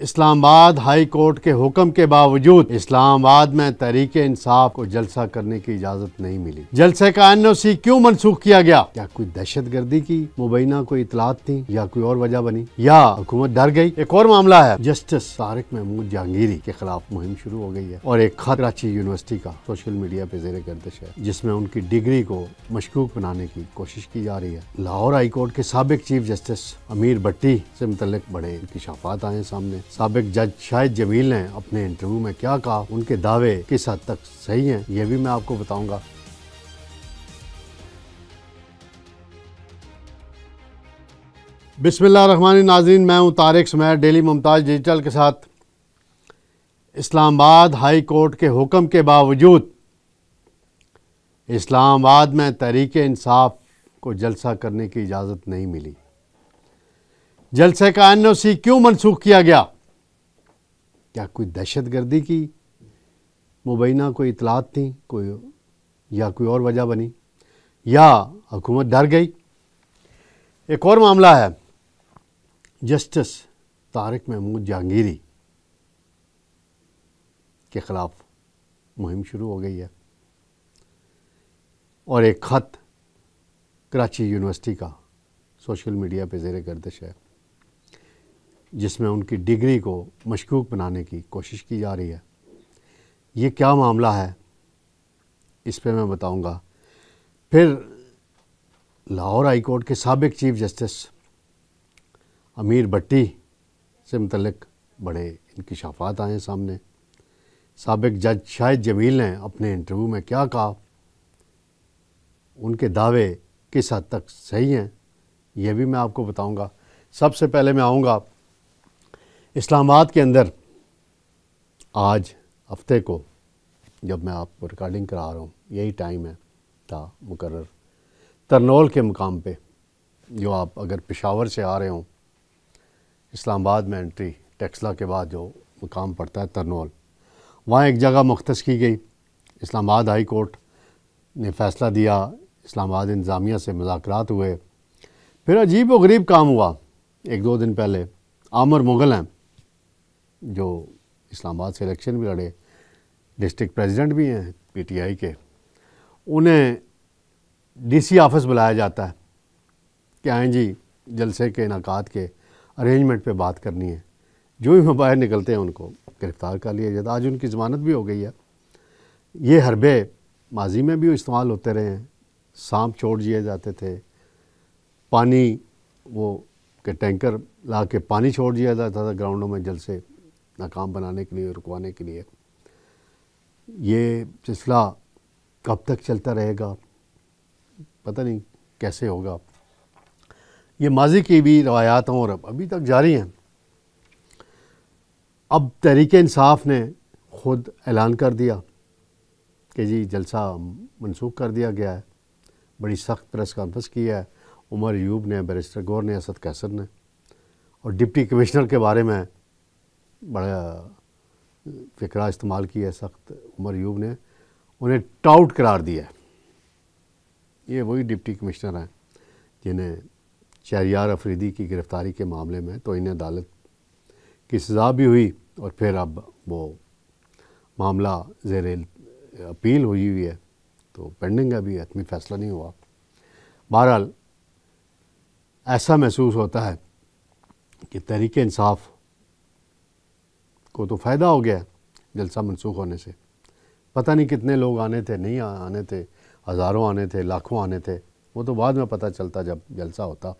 Islamabad high court के हुक्म के बावजूद इस्लामाबाद में तरीके इंसाफ को जलसा करने की इजाजत नहीं मिली जलसे का एन ओ सी क्यों मनसूख किया गया क्या कोई दहशत गर्दी की मुबैना कोई इतलात थी या कोई और वजह बनी या हुकूमत डर गई एक और मामला है जस्टिस तारिक महमूद जहांगीरी के खिलाफ मुहिम शुरू हो गई है और एक खत कराची यूनिवर्सिटी का सोशल मीडिया पे जेर गर्दिश है जिसमे उनकी डिग्री को मशकूक बनाने की कोशिश की जा रही है लाहौर हाई कोर्ट के सबक चीफ जस्टिस अमीर भट्टी से मुतल बड़े इंकशाफात आए सामने सबक जज शाहिद जमील ने अपने इंटरव्यू में क्या कहा उनके दावे किस हद तक सही हैं ये भी मैं आपको बताऊंगा बिसमिल्ल नाजरीन मैं हूँ तारिक समैर डेली मुमताज़ डिजिटल के साथ इस्लामाबाद हाई कोर्ट के हुक्म के बावजूद इस्लामाबाद में तरीक इंसाफ को जलसा करने की इजाज़त नहीं मिली जलसे का एन ओ सी क्यों मनसूख किया गया क्या कोई दहशत गर्दी की मुबैना कोई इतलात थी कोई या कोई और वजह बनी या हुकूमत डर गई एक और मामला है जस्टिस तारिक महमूद जहांगीरी के ख़िलाफ़ मुहिम शुरू हो गई है और एक ख़त कराची यूनिवर्सिटी का सोशल मीडिया पे जेर गर्दिश है जिसमें उनकी डिग्री को मशकूक बनाने की कोशिश की जा रही है ये क्या मामला है इस पर मैं बताऊंगा फिर लाहौर हाई कोर्ट के सबक चीफ जस्टिस अमीर भट्टी से मतलब बड़े इनकशाफात आए हैं सामने सबक जज शाहिद जमील ने अपने इंटरव्यू में क्या कहा उनके दावे किस हद तक सही हैं यह भी मैं आपको बताऊंगा सबसे पहले मैं आऊँगा इस्लामाबाद के अंदर आज हफ्ते को जब मैं आपको रिकॉर्डिंग करा रहा हूँ यही टाइम है था मुकर तरनौल के मुकाम पे जो आप अगर पेशावर से आ रहे हों इस्लामाबाद में एंट्री टेक्सला के बाद जो मुकाम पड़ता है तरनौल वहाँ एक जगह मुख्त की गई इस्लामाबाद हाई कोर्ट ने फैसला दिया इस्लामाबाद इंतज़ामिया से मुजाकर हुए फिर अजीब व गरीब काम हुआ एक दो दिन पहले आमर मुग़ल हैं जो इस्लामाबाद से इलेक्शन भी लड़े डिस्ट्रिक्ट प्रेसिडेंट भी हैं पीटीआई के उन्हें डीसी ऑफिस बुलाया जाता है कि आए जी जलसे के इनका के अरेंजमेंट पे बात करनी है जो भी वो बाहर निकलते हैं उनको गिरफ़्तार कर लिया जाता आज उनकी ज़मानत भी हो गई है ये हरबे माजी में भी इस्तेमाल होते रहे हैं सांप छोड़ दिए जाते थे पानी वो के टैंकर ला के पानी छोड़ दिया जाता था ग्राउंडों में जल से नाकाम बनाने के लिए रुकवाने के लिए ये सिलसिला कब तक चलता रहेगा पता नहीं कैसे होगा ये माजी की भी रवायात हैं और अब अभी तक जारी हैं अब तहरीक इंसाफ ने ख़ुद ऐलान कर दिया कि जी जलसा मनसूख कर दिया गया है बड़ी सख्त प्रेस कॉन्फ्रेंस की है उमर यूब ने बैरिस्टर गौर ने असद कैसर ने और डिप्टी कमिश्नर के बारे में बड़ा फिक्रा इस्तेमाल किया है सख्त उमर यूब ने उन्हें टाउट करार दिया है ये वही डिप्टी कमिश्नर हैं जिन्हें शहरियार अफरीदी की गिरफ़्तारी के मामले में तो इन अदालत की सज़ा भी हुई और फिर अब वो मामला जेर अपील हुई हुई है तो पेंडिंग अभी हतमी फैसला नहीं हुआ बहरहाल ऐसा महसूस होता है कि तहरीक इंसाफ को तो फ़ायदा हो गया जलसा मनसूख होने से पता नहीं कितने लोग आने थे नहीं आने थे हज़ारों आने थे लाखों आने थे वो तो बाद में पता चलता जब जलसा होता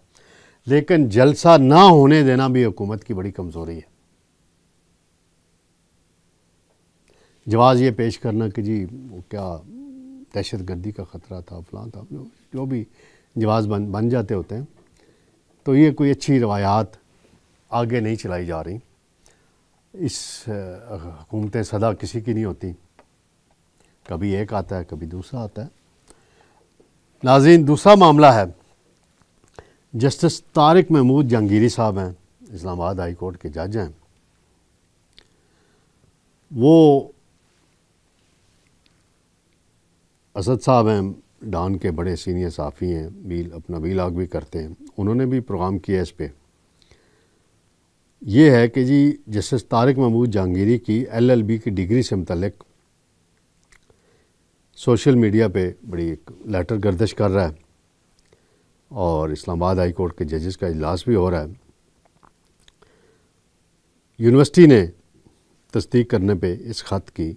लेकिन जलसा ना होने देना भी हुकूमत की बड़ी कमज़ोरी है जवाब ये पेश करना कि जी वो क्या दहशत गर्दी का ख़तरा था फलां था जो भी जवाब बन बन जाते होते हैं तो ये कोई अच्छी रवायात आगे नहीं चलाई जा रही इस हुकूमतें सदा किसी की नहीं होती कभी एक आता है कभी दूसरा आता है नाजीन दूसरा मामला है जस्टिस तारिक महमूद जहांगीरी साहब हैं इस्लामाबाद हाई कोर्ट के जज हैं वो असद साहब हैं डान के बड़े सीनियर साफ़ी हैं बील अपना बीलाग भी करते हैं उन्होंने भी प्रोग्राम किया इस पर ये है कि जी जस्टिस तारक महमूद जहांगीरी की एलएलबी की डिग्री से मतलब सोशल मीडिया पे बड़ी एक लेटर गर्दश कर रहा है और इस्लामाबाद हाई कोर्ट के जजेस का इजलास भी हो रहा है यूनिवर्सिटी ने तस्दीक करने पे इस ख़त की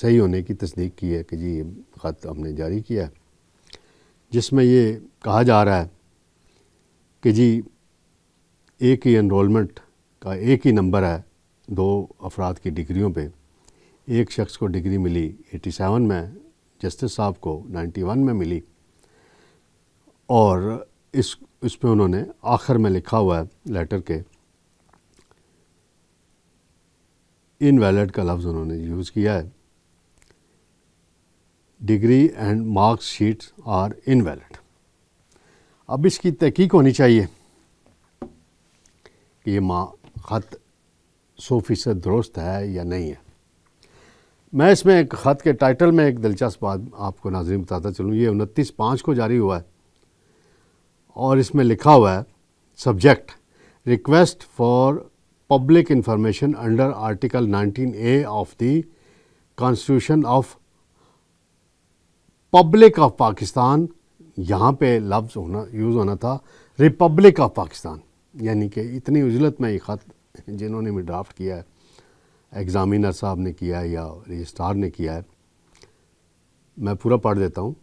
सही होने की तस्दीक की है कि जी ये ख़त हमने जारी किया है जिसमें ये कहा जा रहा है कि जी एक ही इनमेंट का एक ही नंबर है दो अफराद की डिग्रियों पे एक शख्स को डिग्री मिली 87 में जस्टिस साहब को 91 में मिली और इस इस पे उन्होंने आखिर में लिखा हुआ है लेटर के इनवैलिड का लफ्ज़ उन्होंने यूज़ किया है degree and marks sheets are invalid अब इसकी तहकीक होनी चाहिए कि ये माँ ख़त सौ फीसद दुरुस्त है या नहीं है मैं इसमें एक ख़त के टाइटल में एक दिलचस्प बात आपको नाजरी बताता चलूँ ये उनतीस पाँच को जारी हुआ है और इसमें लिखा हुआ है subject request for public information under article 19 A of the constitution of public of Pakistan यहाँ पे लफ्ज़ होना यूज़ होना था रिपब्लिक ऑफ पाकिस्तान यानी कि इतनी उजलत में ये ख़त जिन्होंने भी ड्राफ्ट किया है एग्ज़ामिनर साहब ने किया है या रजिस्ट्रार ने किया है मैं पूरा पढ़ देता हूँ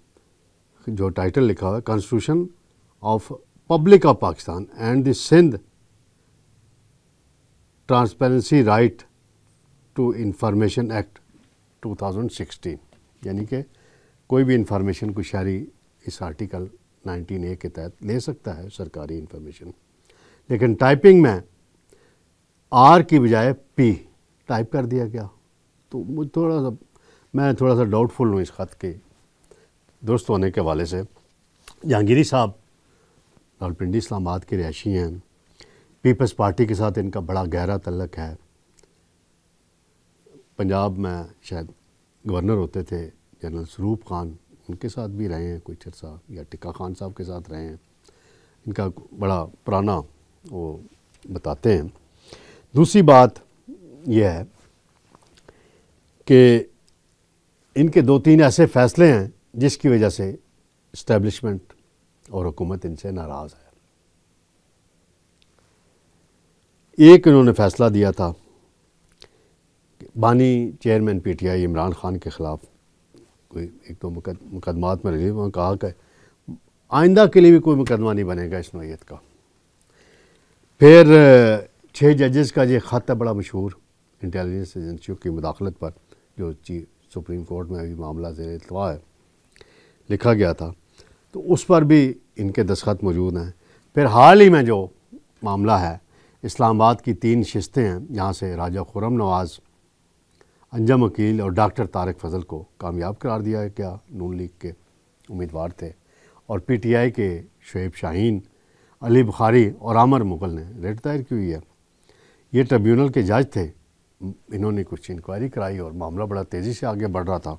जो टाइटल लिखा हुआ है constitution of public of Pakistan and the Sindh transparency right to information act 2016 यानी कि कोई भी इंफॉर्मेशन को शारी इस आर्टिकल 19 ए के तहत ले सकता है सरकारी इंफॉर्मेशन लेकिन टाइपिंग में आर की बजाय पी टाइप कर दिया गया तो मुझे थोड़ा सा मैं थोड़ा सा डाउटफुल हूँ इस ख़त के दुरुस्त होने के हवाले से जहांगीरी साहब इस्लाम इस्लामाबाद के रहायशी हैं पीपल्स पार्टी के साथ इनका बड़ा गहरा तल्लक है पंजाब में शायद गवर्नर होते थे जनरल सरूप खान उनके साथ भी रहे हैं कुछ अरसा या टिक्का खान साहब के साथ रहे हैं इनका बड़ा पुराना वो बताते हैं दूसरी बात यह है कि इनके दो तीन ऐसे फ़ैसले हैं जिसकी वजह से इस्टेब्लिशमेंट और हुकूमत इनसे नाराज़ है एक इन्होंने फ़ैसला दिया था बानी chairman P T I Imran Khan के ख़िलाफ़ कोई एक दो मुकदमात में रिलीव कहा कि आइंदा के लिए भी कोई मुकदमा नहीं बनेगा इस नोयत का फिर छः जजेस का ये ख़त है बड़ा मशहूर इंटेलिजेंस एजेंसियों की मुदाखलत पर जो चीफ सुप्रीम कोर्ट में अभी मामला जेर अतवा है लिखा गया था तो उस पर भी इनके दस्खत मौजूद हैं फिर हाल ही में जो मामला है इस्लामाबाद की तीन शिस्तें हैं जहाँ से राजा खुरम नवाज़ अंजम वकील और डॉक्टर तारक फजल को कामयाब करार दिया गया नून लीग के उम्मीदवार थे और पीटीआई के शुएब शाहीन अली बुखारी और आमर मुगल ने रेट दायर की हुई है ये ट्रिब्यूनल के जज थे इन्होंने कुछ इंक्वायरी कराई और मामला बड़ा तेज़ी से आगे बढ़ रहा था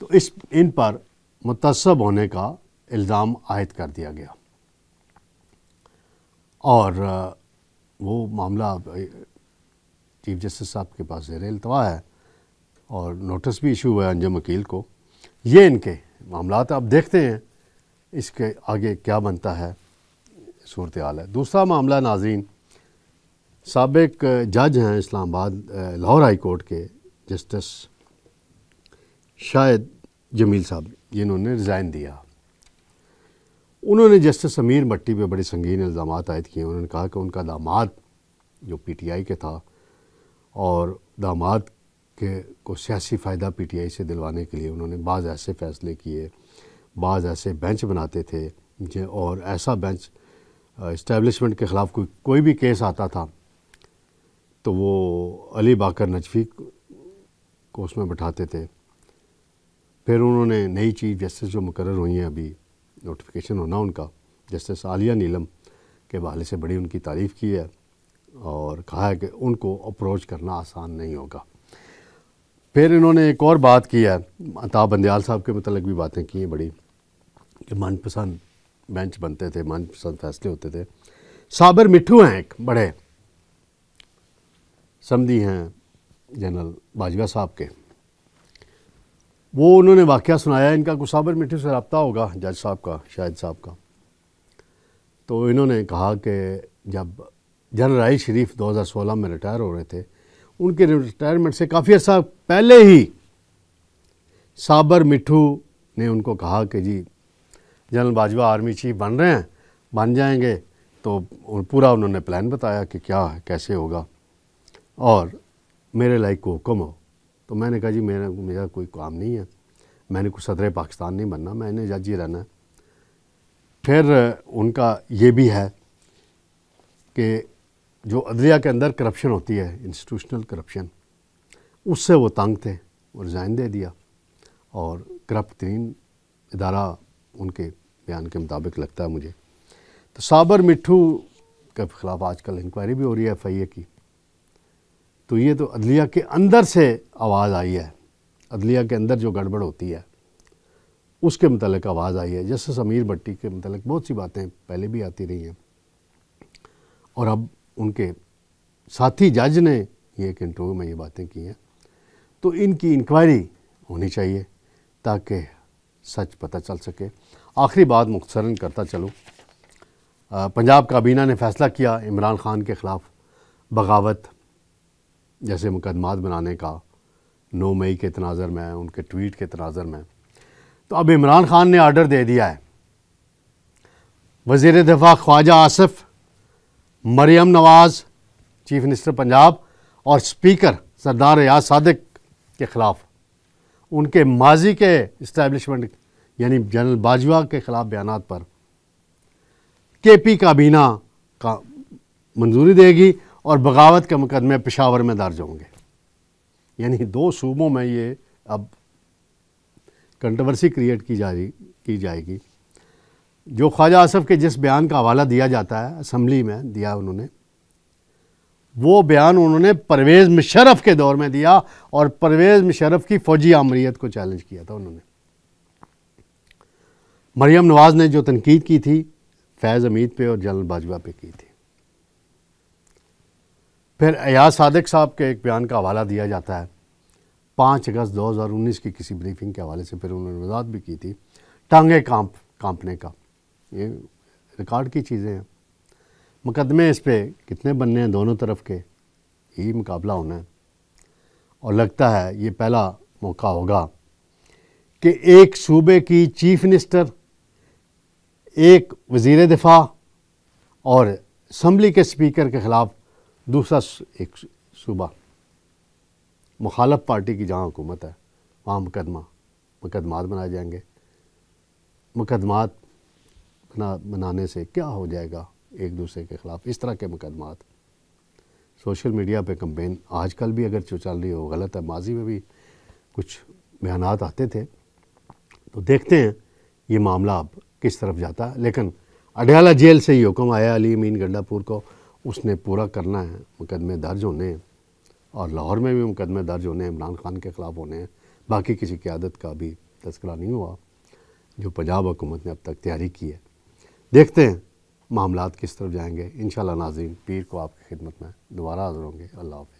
तो इस इन पर मुतसब होने का इल्ज़ाम आयद कर दिया गया और वो मामला चीफ जस्टिस साहब के पास जेर अल्तवा है और नोटिस भी इशू हुआ है अंजम वकील को ये इनके मामला अब देखते हैं इसके आगे क्या बनता है सूरत हाल है दूसरा मामला नाजीन सबक जज हैं इस्लामाबाद लाहौर हाई कोर्ट के जस्टिस शायद जमील साहब जिन्होंने रिज़ाइन दिया उन्होंने जस्टिस समीर मट्टी पे बड़े संगीन इल्ज़ाम आयद किए उन्होंने कहा कि उनका दामाद जो पी टी आई के था और दामाद के को सियासी फ़ायदा पी टी आई से दिलवाने के लिए उन्होंने बाज़ ऐसे फ़ैसले किए बाज़ ऐसे बेंच बनाते थे और ऐसा बेंच इस्टेबलिशमेंट के ख़िलाफ़ कोई कोई भी केस आता था तो वो अली बाकर नजफ़ी को उसमें बैठाते थे फिर उन्होंने नई चीफ जस्टिस जो मुकर हुई हैं अभी नोटिफिकेशन होना उनका जस्टिस आलिया नीलम के हवाले से बड़ी उनकी तारीफ़ की है और कहा है कि उनको अप्रोच करना आसान नहीं होगा फिर इन्होंने एक और बात की है अताब बंदयाल साहब के मतलब भी बातें की हैं बड़ी कि मनपसंद बेंच बनते थे मनपसंद फैसले होते थे साबर मिठू हैं एक बड़े समझी हैं जनरल बाजवा साहब के वो उन्होंने वाक़ सुनाया इनका कुछ साबर मिठू से रबता होगा जज साहब का शाहिद साहब का तो इन्होंने कहा कि जब जनरल राय शरीफ 2016 में रिटायर हो रहे थे उनके रिटायरमेंट से काफ़ी अर्सा पहले ही साबर मिठू ने उनको कहा कि जी जनरल बाजवा आर्मी चीफ बन रहे हैं बन जाएंगे तो पूरा उन्होंने प्लान बताया कि क्या है कैसे होगा और मेरे लायक को हुक्म हो तो मैंने कहा जी मेरा मेरा कोई काम नहीं है मैंने कुछ सदर पाकिस्तान नहीं बनना मैंने जज ही रहना है फिर उनका ये भी है कि जो अदलिया के अंदर करप्शन होती है इंस्टीट्यूशनल करप्शन उससे वो तंग थे और रिज़ाइन दे दिया और करप्ट तरीन इदारा उनके बयान के मुताबिक लगता है मुझे तो साबर मिट्ठू के ख़िलाफ़ आजकल इंक्वायरी भी हो रही है एफ आई ए की तो ये तो अदलिया के अंदर से आवाज़ आई है अदलिया के अंदर जो गड़बड़ होती है उसके मतलब आवाज़ आई है जैसे समीर भट्टी के मतलब बहुत सी बातें पहले भी आती रही हैं और अब उनके साथी जज ने ये एक इंटरव्यू में ये बातें की हैं तो इनकी इंक्वायरी होनी चाहिए ताकि सच पता चल सके आखिरी बात मुख्तसरा करता चलूँ पंजाब काबीना ने फैसला किया इमरान ख़ान के ख़िलाफ़ बगावत जैसे मुकदमात बनाने का नौ मई के तनाज़र में उनके ट्वीट के तनाज़र में तो अब इमरान ख़ान ने आर्डर दे दिया है वजीर दफ़ा ख्वाजा आसफ़ मरियम नवाज़ चीफ मिनिस्टर पंजाब और स्पीकर सरदार रियाज सदक के ख़िलाफ़ उनके माजी के इस्टेबलिशमेंट यानी जनरल बाजवा के ख़िलाफ़ बयान पर के पी काबीना का मंजूरी देगी और बगावत के मुकदमे पेशावर में दर्ज होंगे यानी दो सूबों में ये अब कंट्रोवर्सी क्रिएट की जा रही की जाएगी जो ख्वाजा आसफ़ के जिस बयान का हवाला दिया जाता है असम्बली में दिया उन्होंने वो बयान उन्होंने परवेज़ मुशरफ के दौर में दिया और परवेज़ मुशरफ की फ़ौजी आमरीत को चैलेंज किया था उन्होंने मरियम नवाज़ ने जो तनकीद की थी फैज़ अमीद पे और जनरल बाजवा पे की थी फिर अयाज सादक साहब के एक बयान का हवाला दिया जाता है पाँच अगस्त 2019 की किसी ब्रीफिंग के हवाले से फिर उन्होंने वजात भी की थी टांगे कांप कांपने का ये रिकॉर्ड की चीज़ें हैं मुकदमे इस पर कितने बनने हैं दोनों तरफ के यही मुकाबला होना है और लगता है ये पहला मौका होगा कि एक सूबे की चीफ मिनिस्टर एक वज़ी दिफ़ा और इसम्बली के स्पीकर के ख़िलाफ़ दूसरा एक सूबा मुखालफ पार्टी की जहाँ हुकूमत है वहाँ मुकदमा मुकदमात बनाए जाएंगे मुकदमात बना बनाने से क्या हो जाएगा एक दूसरे के ख़िलाफ़ इस तरह के मुकदमात सोशल मीडिया पे कम्पेन आजकल भी अगर जो चल रही हो गलत है माजी में भी कुछ बयान आते थे तो देखते हैं ये मामला अब किस तरफ जाता लेकिन अडयाला जेल से ही हुक्म आया अली मीन गंडापुर को उसने पूरा करना है मुकदमे दर्ज होने हैं और लाहौर में भी मुकदमे दर्ज होने इमरान ख़ान के ख़िलाफ़ होने हैं बाकी किसी क्यादत का भी तस्करा नहीं हुआ जो पंजाब हुकूमत ने अब तक तैयारी की है देखते हैं मामला किस तरफ जाएंगे इन नाजीन पीर को आपकी खिदमत में दोबारा हाजिर होंगे अल्लाह